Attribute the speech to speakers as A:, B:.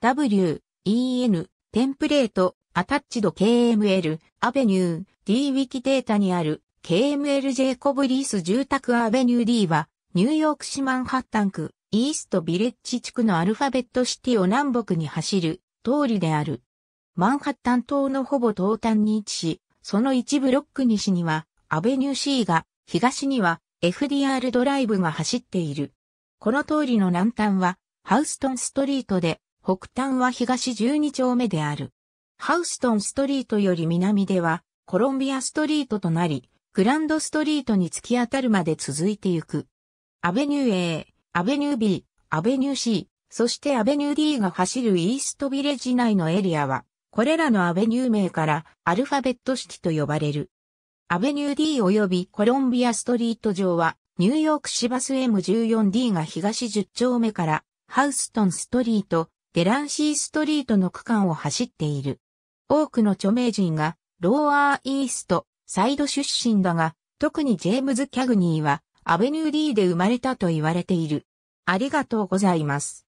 A: W、EN、
B: テンプレート、アタッチド KML、アベニュー、D ウィキデータにある KML ジェイコブリース住宅アベニュー D は、ニューヨーク市マンハッタン区、イーストビレッジ地区のアルファベットシティを南北に走る通りである。マンハッタン島のほぼ東端に位置し、その一ブロック西には、アベニュー C が、東には FDR ドライブが走っている。この通りの南端は、ハウストンストリートで、北端は東12丁目である。ハウストンストリートより南では、コロンビアストリートとなり、グランドストリートに突き当たるまで続いてゆく。アベニュー A、アベニュー B、アベニュー C、そしてアベニュー D が走るイーストビレッジ内のエリアは、これらのアベニュー名からアルファベット式と呼ばれる。アベニュー D 及びコロンビアストリート上は、ニューヨーク市バス M14D が東10丁目からハウストンストリート、デランシーストリートの区間を走っている。多くの著名人がローアーイーストサイド出身だが、特にジェームズ・キャグニーはアベニュー D で生まれたと言われている。
A: ありがとうございます。